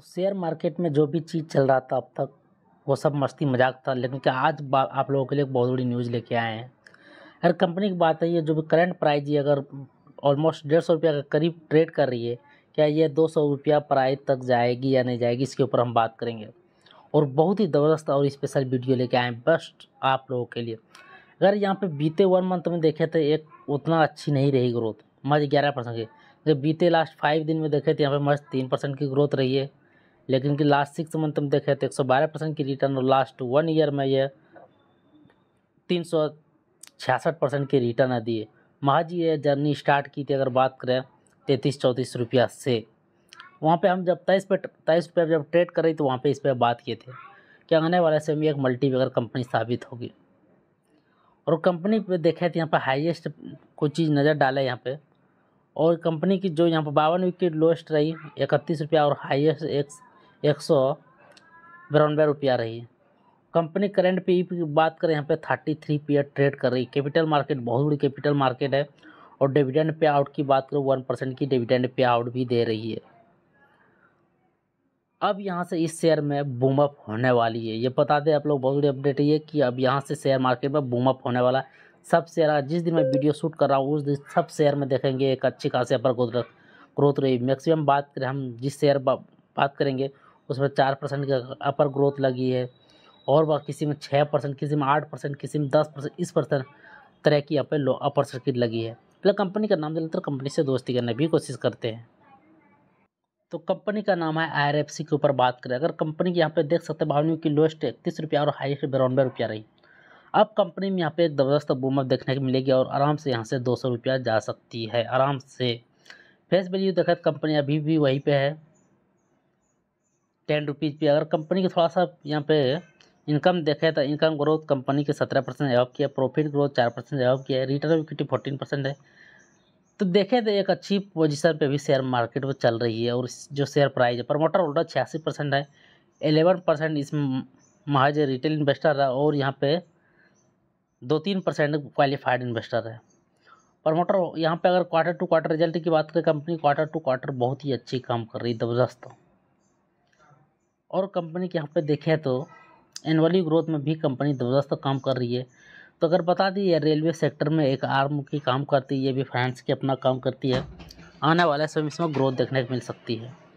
तो share market में जो भी चीज़ चल रहा था अब तक वो सब मस्ती मजाक था लेकिन क्या आज आप लोगों के लिए बहुत बड़ी न्यूज़ लेके आए हैं हर कंपनी की बात है ये जो भी करंट प्राइज ये अगर ऑलमोस्ट डेढ़ सौ रुपया के करीब ट्रेड कर रही है क्या ये दो सौ रुपया प्राइज तक जाएगी या नहीं जाएगी इसके ऊपर हम बात करेंगे और बहुत ही ज़बरदस्त और स्पेशल वीडियो लेके आए हैं बेस्ट आप लोगों के लिए अगर यहाँ पे बीते वन मंथ में देखे तो एक उतना अच्छी नहीं रही ग्रोथ मज ग्यारह परसेंट की जब बीते लास्ट फाइव दिन में देखे तो यहाँ पे मज तीन परसेंट की ग्रोथ रही है लेकिन कि लास्ट सिक्स मंथ हम देखें तो एक सौ बारह परसेंट की रिटर्न और लास्ट वन ईयर में ये तीन सौ छियासठ परसेंट की रिटर्न है दिए महाजी ये जर्नी स्टार्ट की थी अगर बात करें तैंतीस चौंतीस रुपया से वहाँ पे हम जब तेईस पे तेईस रुपये जब ट्रेड करें तो वहाँ पे इस पर बात किए थे कि आने वाले समय एक वेगर कंपनी साबित होगी और कंपनी पे देखे तो यहाँ पर हाईएस्ट कोई चीज़ नज़र डाले यहाँ पे और कंपनी की जो यहाँ पर बावन विकेट लोएस्ट रही इकतीस रुपया और हाईएस्ट एक एक सौ बिरानवे रुपया रही कंपनी करेंट पी की बात करें यहाँ पे थर्टी थ्री पे ट्रेड कर रही कैपिटल मार्केट बहुत बड़ी कैपिटल मार्केट है और डिविडेंड पे आउट की बात करें वन परसेंट की डिविडेंड पे आउट भी दे रही है अब यहाँ से इस शेयर में बूमअप होने वाली है ये बता दें आप लोग बहुत बड़ी अपडेट ये कि अब यहाँ से शेयर मार्केट में बूमअप होने वाला है सब शेयर जिस दिन मैं वीडियो शूट कर रहा हूँ उस दिन सब शेयर में देखेंगे एक अच्छी खासी अपर ग्रोथ ग्रोथ रही मैक्सिमम बात करें हम जिस शेयर बात करेंगे उसमें चार परसेंट की अपर ग्रोथ लगी है और वह किसी में छः परसेंट किसी में आठ परसेंट किसी में दस परसेंट इस परसेंट तरह की अपर लो अपर सर्किट लगी है मतलब कंपनी का नाम तो कंपनी से दोस्ती करने भी कोशिश करते हैं तो कंपनी का नाम है आर एफ सी के ऊपर बात करें अगर कंपनी की यहाँ पर देख सकते हैं भावनी की लोएस्ट इकतीस रुपया और हाइस्ट बिरानवे रुपया रही अब कंपनी में यहाँ पे एक ज़बरदस्त बूमअप देखने को मिलेगी और आराम से यहाँ से दो सौ रुपया जा सकती है आराम से फेस वैल्यू देखा कंपनी तो अभी भी वहीं पे है टेन रुपीज़ पे अगर कंपनी का थोड़ा सा यहाँ पे इनकम देखें तो इनकम ग्रोथ कंपनी के सत्रह परसेंट एवॉप किया प्रॉफिट ग्रोथ चार परसेंट एवॉप किया return of equity fourteen percent है तो देखें तो एक अच्छी पोजीशन पे भी शेयर मार्केट में चल रही है और जो शेयर प्राइस है प्रमोटर होल्डर छियासी परसेंट है एलेवन परसेंट इसमें महाज रिटेल इन्वेस्टर है और यहाँ पे दो तीन परसेंट क्वालिफाइड इन्वेस्टर है प्रमोटर यहाँ पे अगर क्वार्टर टू क्वार्टर रिजल्ट की बात करें कंपनी क्वार्टर टू क्वार्टर बहुत ही अच्छी काम कर रही है जबरदस्त और कंपनी के यहाँ पे देखें तो एनुअली ग्रोथ में भी कंपनी ज़बरदस्त काम कर रही है तो अगर बता दी रेलवे सेक्टर में एक आर्म की काम करती है ये भी फाइनेंस की अपना काम करती है आने वाले समय इसमें ग्रोथ देखने को मिल सकती है